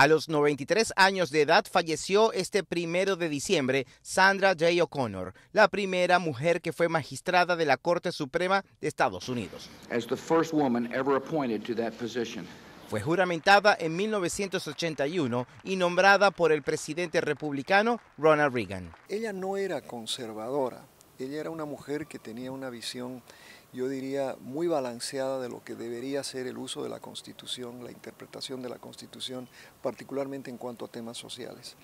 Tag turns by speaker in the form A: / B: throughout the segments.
A: A los 93 años de edad falleció este primero de diciembre Sandra J. O'Connor, la primera mujer que fue magistrada de la Corte Suprema de Estados Unidos. Fue juramentada en 1981 y nombrada por el presidente republicano Ronald Reagan.
B: Ella no era conservadora, ella era una mujer que tenía una visión yo diría, muy balanceada de lo que debería ser el uso de la Constitución, la interpretación de la Constitución, particularmente en cuanto a temas sociales.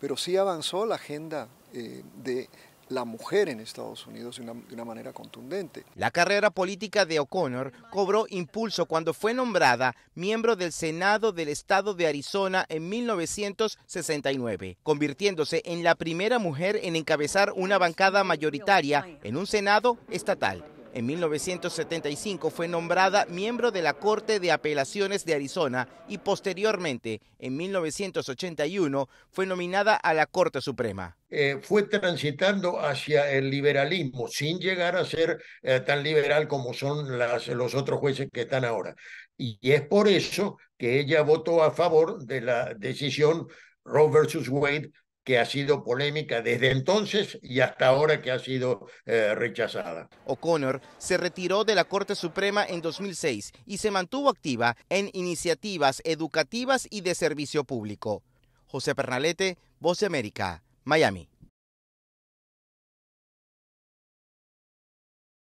B: Pero sí avanzó la agenda eh, de la mujer en Estados Unidos de una, de una, manera contundente. La carrera
A: política de O'Connor cobró impulso cuando fue nombrada miembro del Senado del Estado de Arizona en 1969, convirtiéndose en la primera mujer en encabezar una bancada mayoritaria en un Senado estatal. En 1975 fue nombrada miembro de la Corte de Apelaciones de Arizona y posteriormente, en 1981, fue nominada a la Corte Suprema.
B: Eh,
C: fue transitando hacia el liberalismo, sin llegar a ser eh, tan liberal como son las, los otros jueces que están ahora. Y es por eso que ella votó a favor de la decisión Roe versus Wade que ha sido polémica desde
A: entonces y hasta ahora que ha sido eh, rechazada. O'Connor se retiró de la Corte Suprema en 2006 y se mantuvo activa en iniciativas educativas y de servicio público. José Pernalete, Voz de América, Miami.